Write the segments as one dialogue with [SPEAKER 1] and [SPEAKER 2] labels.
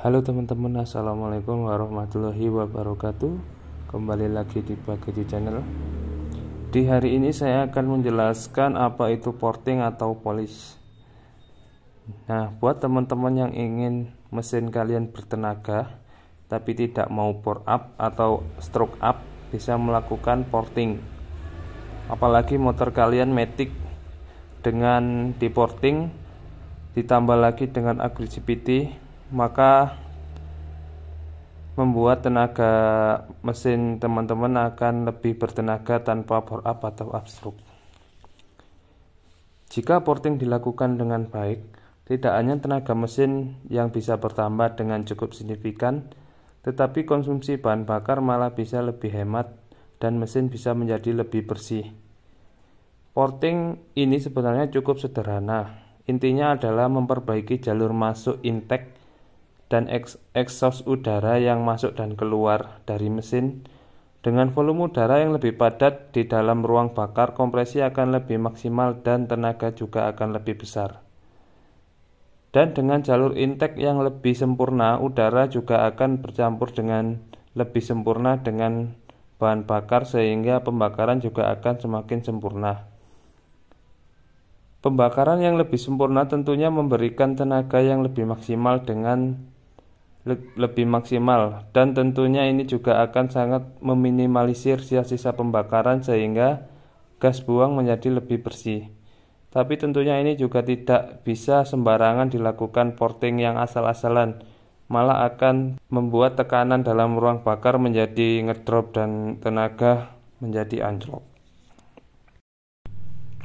[SPEAKER 1] Halo teman-teman, Assalamualaikum warahmatullahi wabarakatuh Kembali lagi di Bagaju Channel Di hari ini saya akan menjelaskan apa itu porting atau polish Nah, buat teman-teman yang ingin mesin kalian bertenaga Tapi tidak mau pour up atau stroke up Bisa melakukan porting Apalagi motor kalian metik, Dengan di porting, Ditambah lagi dengan aggressivity maka membuat tenaga mesin teman-teman akan lebih bertenaga tanpa bore up atau abstruk. Jika porting dilakukan dengan baik, tidak hanya tenaga mesin yang bisa bertambah dengan cukup signifikan, tetapi konsumsi bahan bakar malah bisa lebih hemat dan mesin bisa menjadi lebih bersih. Porting ini sebenarnya cukup sederhana. Intinya adalah memperbaiki jalur masuk intake dan eksos udara yang masuk dan keluar dari mesin. Dengan volume udara yang lebih padat di dalam ruang bakar, kompresi akan lebih maksimal dan tenaga juga akan lebih besar. Dan dengan jalur intake yang lebih sempurna, udara juga akan bercampur dengan lebih sempurna dengan bahan bakar sehingga pembakaran juga akan semakin sempurna. Pembakaran yang lebih sempurna tentunya memberikan tenaga yang lebih maksimal dengan le lebih maksimal dan tentunya ini juga akan sangat meminimalisir sisa-sisa pembakaran sehingga gas buang menjadi lebih bersih. Tapi tentunya ini juga tidak bisa sembarangan dilakukan porting yang asal-asalan, malah akan membuat tekanan dalam ruang bakar menjadi ngedrop dan tenaga menjadi anjlok.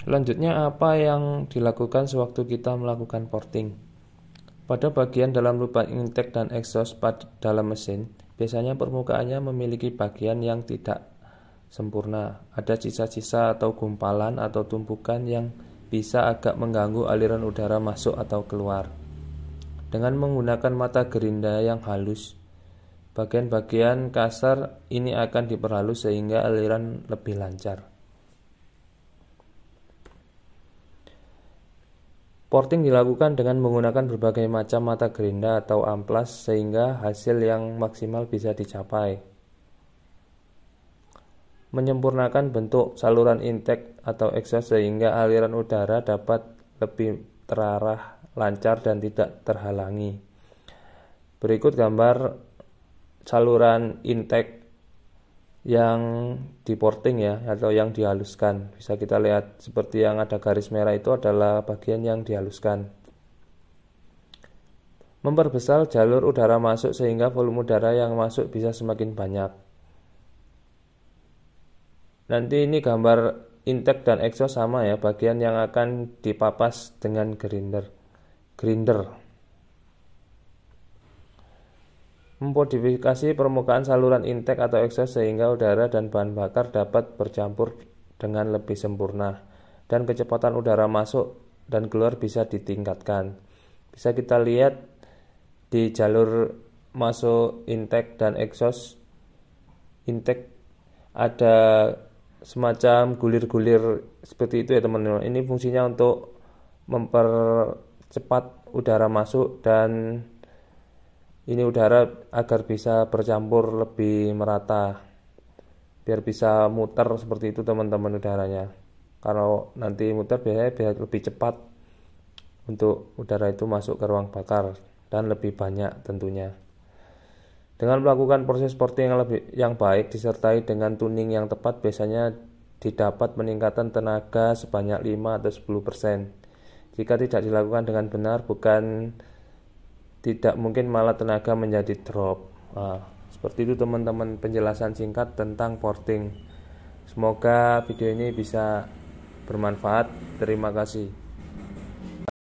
[SPEAKER 1] Selanjutnya apa yang dilakukan sewaktu kita melakukan porting? Pada bagian dalam lubang intake dan exhaust pad dalam mesin, biasanya permukaannya memiliki bagian yang tidak sempurna. Ada sisa-sisa atau gumpalan atau tumpukan yang bisa agak mengganggu aliran udara masuk atau keluar. Dengan menggunakan mata gerinda yang halus, bagian-bagian kasar ini akan diperhalus sehingga aliran lebih lancar. Porting dilakukan dengan menggunakan berbagai macam mata gerinda atau amplas sehingga hasil yang maksimal bisa dicapai. Menyempurnakan bentuk saluran intake atau exhaust sehingga aliran udara dapat lebih terarah, lancar dan tidak terhalangi. Berikut gambar saluran intake yang diporting ya atau yang dihaluskan. Bisa kita lihat seperti yang ada garis merah itu adalah bagian yang dihaluskan. Memperbesar jalur udara masuk sehingga volume udara yang masuk bisa semakin banyak. Nanti ini gambar intake dan exhaust sama ya, bagian yang akan dipapas dengan grinder. Grinder. Memodifikasi permukaan saluran intake atau exhaust sehingga udara dan bahan bakar dapat bercampur dengan lebih sempurna dan kecepatan udara masuk dan keluar bisa ditingkatkan. Bisa kita lihat di jalur masuk intake dan exhaust intake ada semacam gulir-gulir seperti itu ya teman-teman. Ini fungsinya untuk mempercepat udara masuk dan ini udara agar bisa bercampur lebih merata biar bisa muter seperti itu teman-teman udaranya kalau nanti muter biasanya biar lebih cepat untuk udara itu masuk ke ruang bakar dan lebih banyak tentunya dengan melakukan proses seperti yang lebih yang baik disertai dengan tuning yang tepat biasanya didapat peningkatan tenaga sebanyak 5 atau 10% persen. jika tidak dilakukan dengan benar bukan tidak mungkin malah tenaga menjadi drop. Nah, seperti itu teman-teman penjelasan singkat tentang porting. Semoga video ini bisa bermanfaat. Terima kasih.